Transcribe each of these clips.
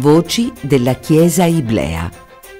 Voci della Chiesa Iblea,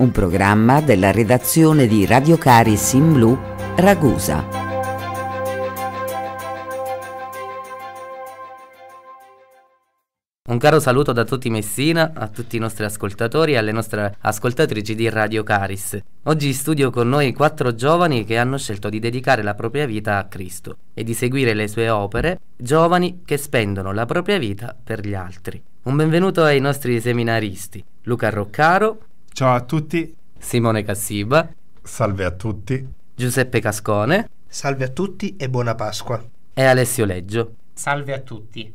un programma della redazione di Radio Caris in Blu, Ragusa. Un caro saluto da tutti Messina, a tutti i nostri ascoltatori e alle nostre ascoltatrici di Radio Caris. Oggi in studio con noi quattro giovani che hanno scelto di dedicare la propria vita a Cristo e di seguire le sue opere, giovani che spendono la propria vita per gli altri. Un benvenuto ai nostri seminaristi Luca Roccaro. Ciao a tutti. Simone Cassiba. Salve a tutti. Giuseppe Cascone. Salve a tutti e buona Pasqua. E Alessio Leggio. Salve a tutti.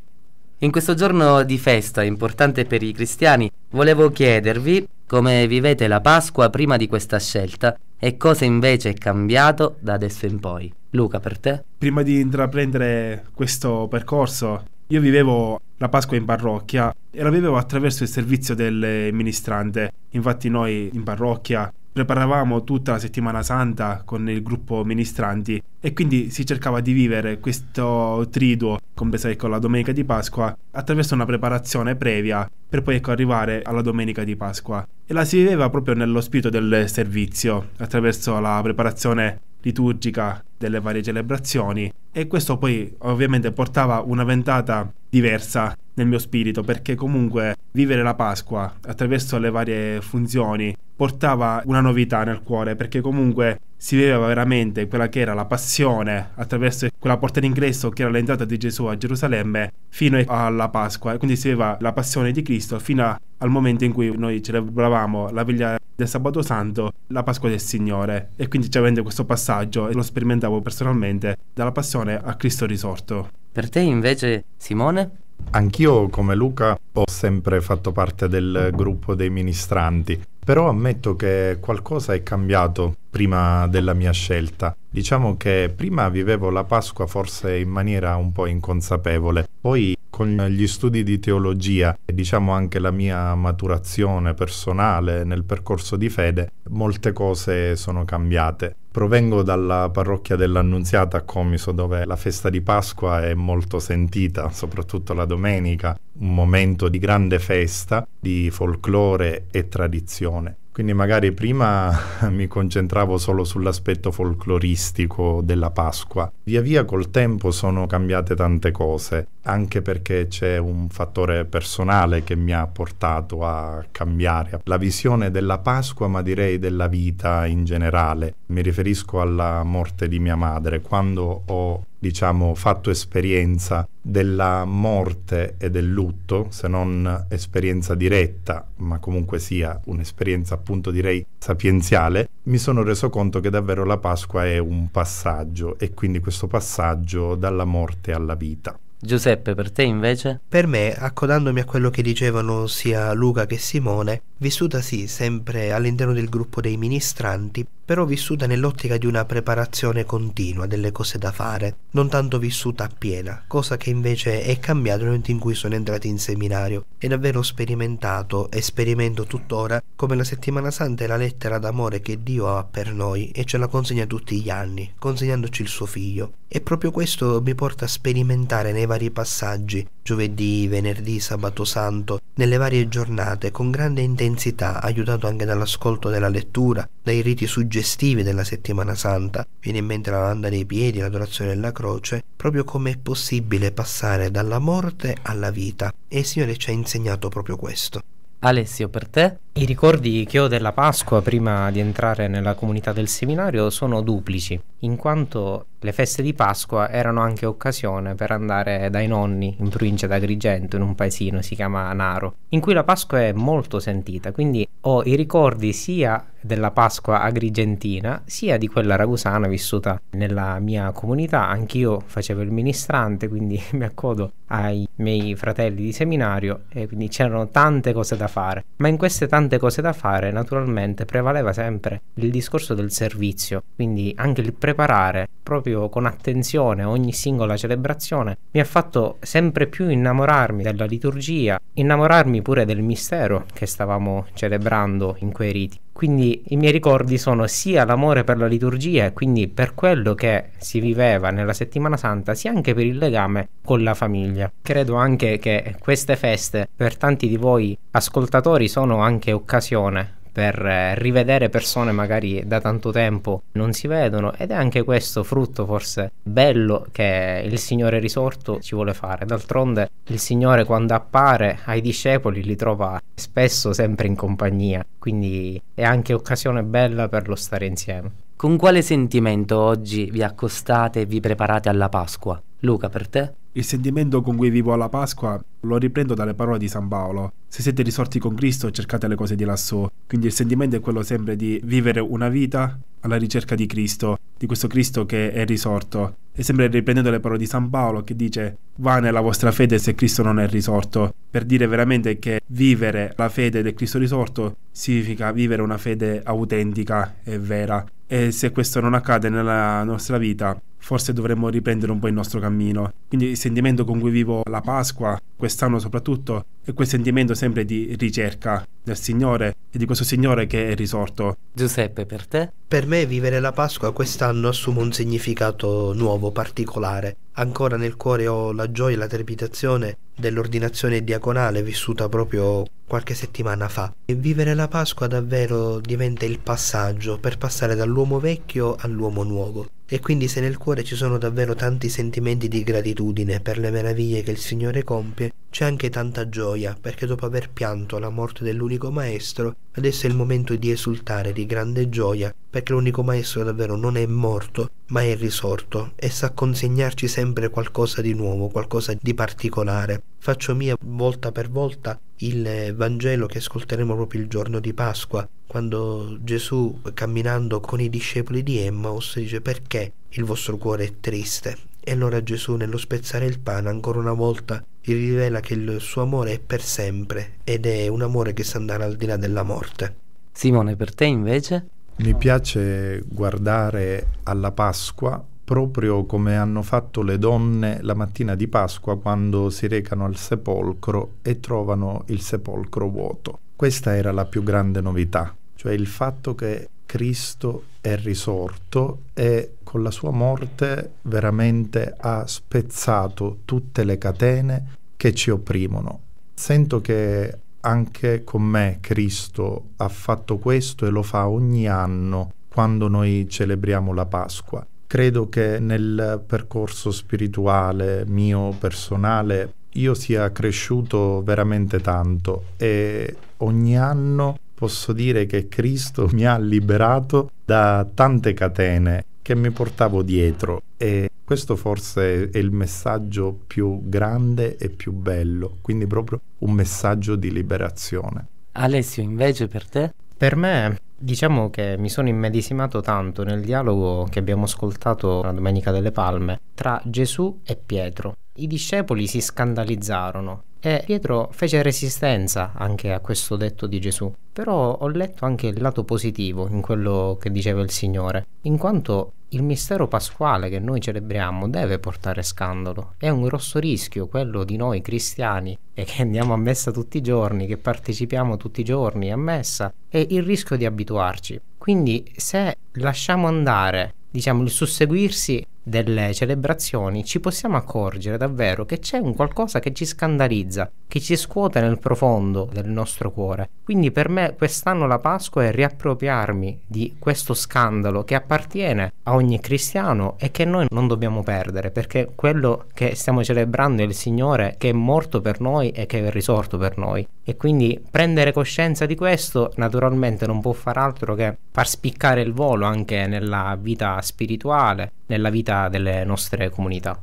In questo giorno di festa importante per i cristiani, volevo chiedervi come vivete la Pasqua prima di questa scelta e cosa invece è cambiato da adesso in poi. Luca, per te? Prima di intraprendere questo percorso io vivevo la Pasqua in parrocchia e la vivevo attraverso il servizio del ministrante. Infatti noi in parrocchia preparavamo tutta la settimana santa con il gruppo ministranti e quindi si cercava di vivere questo triduo, compresa ecco, la domenica di Pasqua, attraverso una preparazione previa per poi ecco, arrivare alla domenica di Pasqua. E la si viveva proprio nello spirito del servizio, attraverso la preparazione liturgica delle varie celebrazioni e questo poi ovviamente portava una ventata diversa nel mio spirito perché comunque vivere la Pasqua attraverso le varie funzioni portava una novità nel cuore perché comunque si viveva veramente quella che era la passione attraverso quella porta d'ingresso che era l'entrata di Gesù a Gerusalemme fino alla Pasqua e quindi si viveva la passione di Cristo fino al momento in cui noi celebravamo la veglia del sabato santo la Pasqua del Signore e quindi c'è veramente questo passaggio e lo sperimentavo personalmente dalla passione a Cristo risorto. Per te invece Simone? Anch'io come Luca ho sempre fatto parte del gruppo dei ministranti, però ammetto che qualcosa è cambiato prima della mia scelta. Diciamo che prima vivevo la Pasqua forse in maniera un po' inconsapevole, poi con gli studi di teologia e diciamo anche la mia maturazione personale nel percorso di fede, molte cose sono cambiate. Provengo dalla parrocchia dell'Annunziata a Comiso dove la festa di Pasqua è molto sentita, soprattutto la domenica, un momento di grande festa, di folklore e tradizione. Quindi magari prima mi concentravo solo sull'aspetto folcloristico della Pasqua. Via via col tempo sono cambiate tante cose, anche perché c'è un fattore personale che mi ha portato a cambiare la visione della Pasqua, ma direi della vita in generale. Mi riferisco alla morte di mia madre. Quando ho diciamo, fatto esperienza della morte e del lutto, se non esperienza diretta, ma comunque sia un'esperienza appunto direi sapienziale, mi sono reso conto che davvero la Pasqua è un passaggio e quindi questo passaggio dalla morte alla vita. Giuseppe, per te invece? Per me, accodandomi a quello che dicevano sia Luca che Simone, vissuta sì sempre all'interno del gruppo dei ministranti, però vissuta nell'ottica di una preparazione continua delle cose da fare, non tanto vissuta a piena, cosa che invece è cambiata nel momento in cui sono entrati in seminario e davvero ho sperimentato e sperimento tuttora come la settimana santa è la lettera d'amore che Dio ha per noi e ce la consegna tutti gli anni, consegnandoci il suo figlio. E proprio questo mi porta a sperimentare nei vari vari passaggi, giovedì, venerdì, sabato santo, nelle varie giornate, con grande intensità, aiutato anche dall'ascolto della lettura, dai riti suggestivi della settimana santa, viene in mente la lavanda dei piedi, l'adorazione della croce, proprio come è possibile passare dalla morte alla vita. E il Signore ci ha insegnato proprio questo. Alessio, per te? I ricordi che ho della Pasqua prima di entrare nella comunità del seminario sono duplici, in quanto le feste di Pasqua erano anche occasione per andare dai nonni in provincia d'Agrigento, in un paesino, si chiama Naro, in cui la Pasqua è molto sentita, quindi ho i ricordi sia della Pasqua agrigentina, sia di quella ragusana vissuta nella mia comunità. Anch'io facevo il ministrante, quindi mi accodo ai miei fratelli di seminario e quindi c'erano tante cose da fare. Ma in queste tante cose da fare, naturalmente, prevaleva sempre il discorso del servizio, quindi anche il preparare proprio con attenzione ogni singola celebrazione mi ha fatto sempre più innamorarmi della liturgia, innamorarmi pure del mistero che stavamo celebrando in quei riti. Quindi i miei ricordi sono sia l'amore per la liturgia e quindi per quello che si viveva nella settimana santa, sia anche per il legame con la famiglia. Credo anche che queste feste per tanti di voi ascoltatori sono anche occasione per eh, rivedere persone magari da tanto tempo non si vedono ed è anche questo frutto forse bello che il Signore risorto ci vuole fare. D'altronde il Signore quando appare ai discepoli li trova spesso sempre in compagnia, quindi è anche occasione bella per lo stare insieme. Con quale sentimento oggi vi accostate e vi preparate alla Pasqua? Luca, per te? Il sentimento con cui vivo alla Pasqua lo riprendo dalle parole di San Paolo. Se siete risorti con Cristo cercate le cose di lassù. Quindi il sentimento è quello sempre di vivere una vita alla ricerca di Cristo, di questo Cristo che è risorto. E sempre riprendendo le parole di San Paolo che dice va nella vostra fede se Cristo non è risorto, per dire veramente che vivere la fede del Cristo risorto significa vivere una fede autentica e vera. E se questo non accade nella nostra vita, forse dovremmo riprendere un po' il nostro cammino. Quindi il sentimento con cui vivo la Pasqua, quest'anno soprattutto, è quel sentimento sempre di ricerca del Signore e di questo Signore che è risorto. Giuseppe, per te? Per me vivere la Pasqua quest'anno assume un significato nuovo, particolare. Ancora nel cuore ho la gioia e la trepidazione dell'ordinazione diaconale vissuta proprio qualche settimana fa. E vivere la Pasqua davvero diventa il passaggio per passare dall'uomo vecchio all'uomo nuovo. E quindi se nel cuore ci sono davvero tanti sentimenti di gratitudine per le meraviglie che il Signore compie, c'è anche tanta gioia, perché dopo aver pianto la morte dell'unico maestro, adesso è il momento di esultare di grande gioia, perché l'unico maestro davvero non è morto, ma è risorto e sa consegnarci sempre qualcosa di nuovo, qualcosa di particolare. Faccio mia volta per volta il Vangelo che ascolteremo proprio il giorno di Pasqua, quando Gesù camminando con i discepoli di Emmaus dice perché il vostro cuore è triste. E allora Gesù nello spezzare il pane ancora una volta gli rivela che il suo amore è per sempre ed è un amore che sa andare al di là della morte. Simone, per te invece? Mi piace guardare alla Pasqua proprio come hanno fatto le donne la mattina di Pasqua quando si recano al sepolcro e trovano il sepolcro vuoto. Questa era la più grande novità cioè il fatto che Cristo è risorto e con la sua morte veramente ha spezzato tutte le catene che ci opprimono. Sento che anche con me Cristo ha fatto questo e lo fa ogni anno quando noi celebriamo la Pasqua. Credo che nel percorso spirituale mio personale io sia cresciuto veramente tanto e ogni anno posso dire che Cristo mi ha liberato da tante catene che mi portavo dietro e questo forse è il messaggio più grande e più bello, quindi proprio un messaggio di liberazione. Alessio, invece per te? Per me, diciamo che mi sono immedesimato tanto nel dialogo che abbiamo ascoltato la Domenica delle Palme tra Gesù e Pietro. I discepoli si scandalizzarono e Pietro fece resistenza anche a questo detto di Gesù, però ho letto anche il lato positivo in quello che diceva il Signore, in quanto il mistero pasquale che noi celebriamo deve portare scandalo. È un grosso rischio quello di noi cristiani e che andiamo a messa tutti i giorni, che partecipiamo tutti i giorni a messa, è il rischio di abituarci. Quindi se lasciamo andare, diciamo, il susseguirsi delle celebrazioni ci possiamo accorgere davvero che c'è un qualcosa che ci scandalizza, che ci scuote nel profondo del nostro cuore. Quindi per me quest'anno la Pasqua è riappropriarmi di questo scandalo che appartiene a ogni cristiano e che noi non dobbiamo perdere, perché quello che stiamo celebrando è il Signore che è morto per noi e che è risorto per noi. E quindi prendere coscienza di questo naturalmente non può far altro che far spiccare il volo anche nella vita spirituale, nella vita dinamica delle nostre comunità.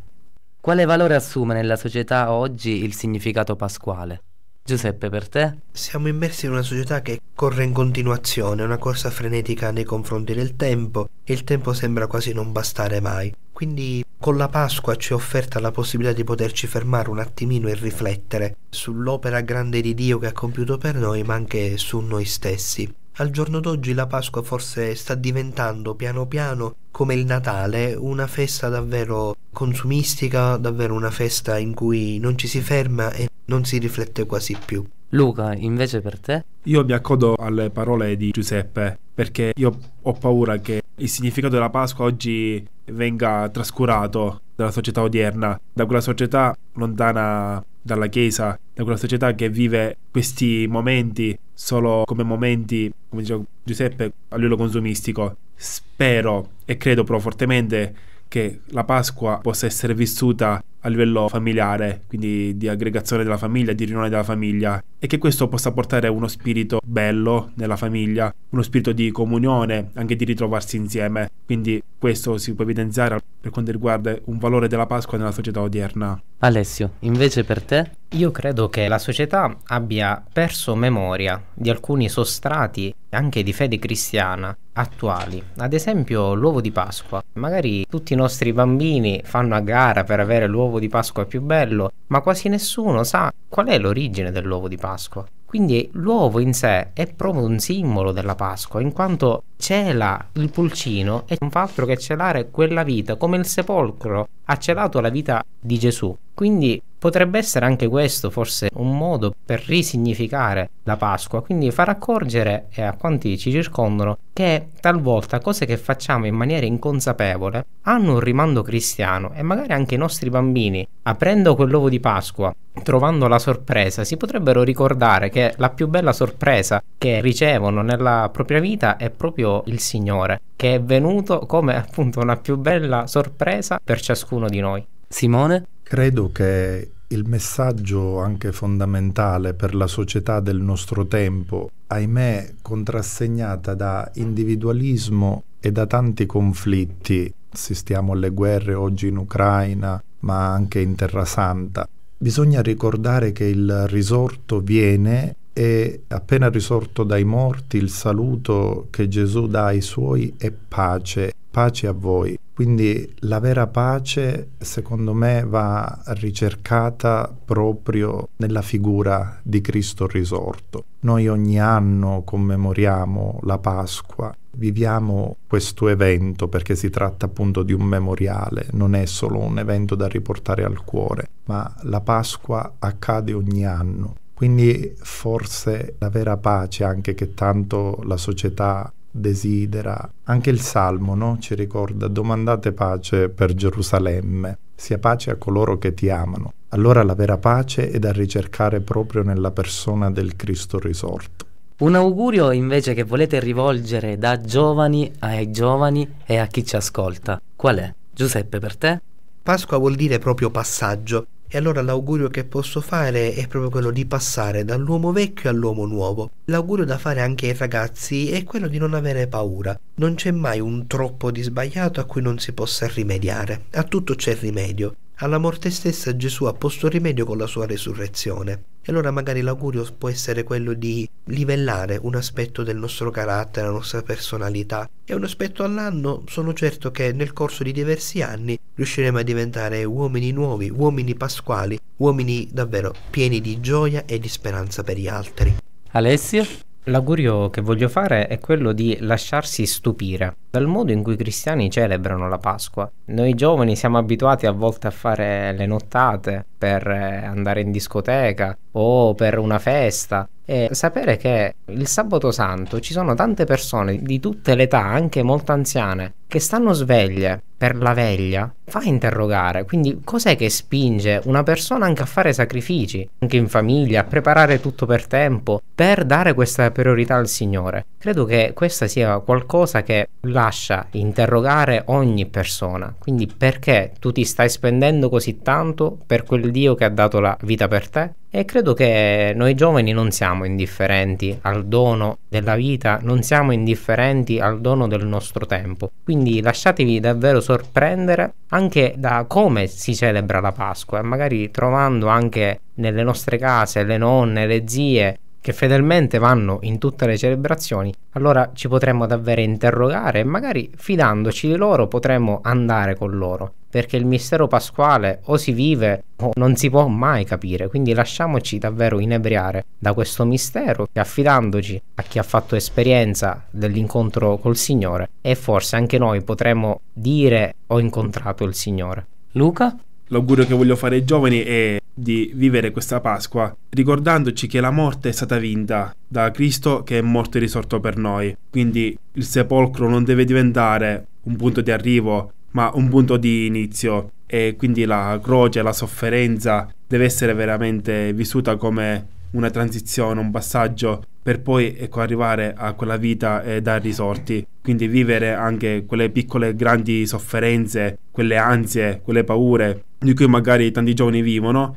Quale valore assume nella società oggi il significato pasquale? Giuseppe, per te? Siamo immersi in una società che corre in continuazione, una corsa frenetica nei confronti del tempo, e il tempo sembra quasi non bastare mai. Quindi con la Pasqua ci è offerta la possibilità di poterci fermare un attimino e riflettere sull'opera grande di Dio che ha compiuto per noi, ma anche su noi stessi. Al giorno d'oggi la Pasqua forse sta diventando piano piano come il Natale, una festa davvero consumistica, davvero una festa in cui non ci si ferma e non si riflette quasi più. Luca, invece per te? Io mi accodo alle parole di Giuseppe perché io ho paura che il significato della Pasqua oggi venga trascurato dalla società odierna, da quella società lontana dalla Chiesa, da quella società che vive questi momenti solo come momenti, come diceva Giuseppe, a livello consumistico. Spero e credo però fortemente che la Pasqua possa essere vissuta a livello familiare, quindi di aggregazione della famiglia, di riunione della famiglia, e che questo possa portare uno spirito bello nella famiglia, uno spirito di comunione, anche di ritrovarsi insieme. Quindi questo si può evidenziare per quanto riguarda un valore della Pasqua nella società odierna. Alessio, invece per te? Io credo che la società abbia perso memoria di alcuni sostrati anche di fede cristiana attuali, ad esempio l'uovo di Pasqua. Magari tutti i nostri bambini fanno a gara per avere l'uovo l'uovo di Pasqua più bello, ma quasi nessuno sa qual è l'origine dell'uovo di Pasqua. Quindi l'uovo in sé è proprio un simbolo della Pasqua, in quanto cela il pulcino e non fa altro che celare quella vita, come il sepolcro ha celato la vita di Gesù. Quindi Potrebbe essere anche questo forse un modo per risignificare la Pasqua, quindi far accorgere a quanti ci circondano che talvolta cose che facciamo in maniera inconsapevole hanno un rimando cristiano e magari anche i nostri bambini, aprendo quell'uovo di Pasqua, trovando la sorpresa, si potrebbero ricordare che la più bella sorpresa che ricevono nella propria vita è proprio il Signore, che è venuto come appunto una più bella sorpresa per ciascuno di noi. Simone? Credo che il messaggio anche fondamentale per la società del nostro tempo, ahimè contrassegnata da individualismo e da tanti conflitti, assistiamo alle guerre oggi in Ucraina, ma anche in Terra Santa. Bisogna ricordare che il risorto viene e appena risorto dai morti il saluto che Gesù dà ai suoi è pace, pace a voi. Quindi la vera pace secondo me va ricercata proprio nella figura di Cristo risorto. Noi ogni anno commemoriamo la Pasqua, viviamo questo evento perché si tratta appunto di un memoriale, non è solo un evento da riportare al cuore, ma la Pasqua accade ogni anno quindi forse la vera pace anche che tanto la società desidera, anche il Salmo no? ci ricorda domandate pace per Gerusalemme, sia pace a coloro che ti amano. Allora la vera pace è da ricercare proprio nella persona del Cristo risorto. Un augurio invece che volete rivolgere da giovani ai giovani e a chi ci ascolta, qual è? Giuseppe per te? Pasqua vuol dire proprio passaggio, e allora l'augurio che posso fare è proprio quello di passare dall'uomo vecchio all'uomo nuovo. L'augurio da fare anche ai ragazzi è quello di non avere paura. Non c'è mai un troppo di sbagliato a cui non si possa rimediare. A tutto c'è rimedio. Alla morte stessa Gesù ha posto rimedio con la sua resurrezione. E allora magari l'augurio può essere quello di livellare un aspetto del nostro carattere, la nostra personalità. E un aspetto all'anno sono certo che nel corso di diversi anni riusciremo a diventare uomini nuovi, uomini pasquali, uomini davvero pieni di gioia e di speranza per gli altri. Alessio? L'augurio che voglio fare è quello di lasciarsi stupire dal modo in cui i cristiani celebrano la Pasqua. Noi giovani siamo abituati a volte a fare le nottate per eh, andare in discoteca o per una festa e sapere che il sabato santo ci sono tante persone di tutte le età, anche molto anziane, che stanno sveglie per la veglia fa interrogare, quindi cos'è che spinge una persona anche a fare sacrifici, anche in famiglia, a preparare tutto per tempo, per dare questa priorità al Signore? Credo che questa sia qualcosa che lascia interrogare ogni persona, quindi perché tu ti stai spendendo così tanto per quel Dio che ha dato la vita per te? E credo che noi giovani non siamo indifferenti al dono della vita, non siamo indifferenti al dono del nostro tempo, quindi quindi lasciatevi davvero sorprendere anche da come si celebra la Pasqua, magari trovando anche nelle nostre case le nonne, le zie, che fedelmente vanno in tutte le celebrazioni, allora ci potremmo davvero interrogare e magari fidandoci di loro potremmo andare con loro, perché il mistero pasquale o si vive o non si può mai capire, quindi lasciamoci davvero inebriare da questo mistero e affidandoci a chi ha fatto esperienza dell'incontro col Signore e forse anche noi potremmo dire ho incontrato il Signore. Luca? L'augurio che voglio fare ai giovani è di vivere questa Pasqua ricordandoci che la morte è stata vinta da Cristo che è morto e risorto per noi. Quindi il sepolcro non deve diventare un punto di arrivo, ma un punto di inizio e quindi la croce, la sofferenza deve essere veramente vissuta come una transizione, un passaggio per poi ecco, arrivare a quella vita eh, da risorti. Quindi vivere anche quelle piccole grandi sofferenze, quelle ansie, quelle paure di cui magari tanti giovani vivono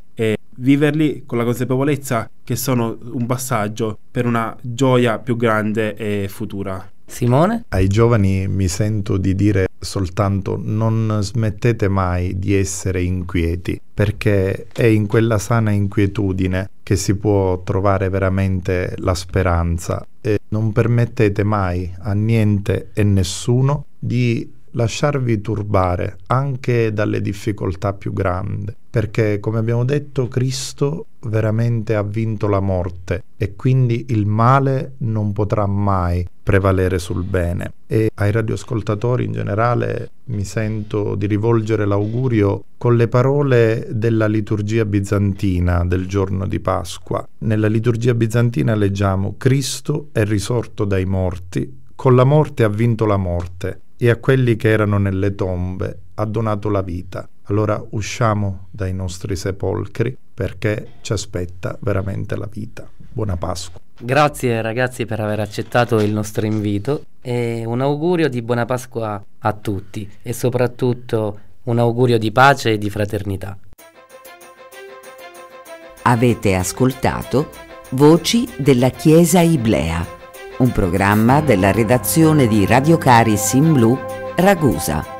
viverli con la consapevolezza che sono un passaggio per una gioia più grande e futura. Simone? Ai giovani mi sento di dire soltanto non smettete mai di essere inquieti, perché è in quella sana inquietudine che si può trovare veramente la speranza e non permettete mai a niente e nessuno di lasciarvi turbare anche dalle difficoltà più grandi, perché come abbiamo detto Cristo veramente ha vinto la morte e quindi il male non potrà mai prevalere sul bene. E ai radioascoltatori in generale mi sento di rivolgere l'augurio con le parole della liturgia bizantina del giorno di Pasqua. Nella liturgia bizantina leggiamo Cristo è risorto dai morti, con la morte ha vinto la morte e a quelli che erano nelle tombe ha donato la vita. Allora usciamo dai nostri sepolcri perché ci aspetta veramente la vita. Buona Pasqua. Grazie ragazzi per aver accettato il nostro invito e un augurio di buona Pasqua a tutti e soprattutto un augurio di pace e di fraternità. Avete ascoltato Voci della Chiesa Iblea un programma della redazione di Radio Caris in Blu, Ragusa.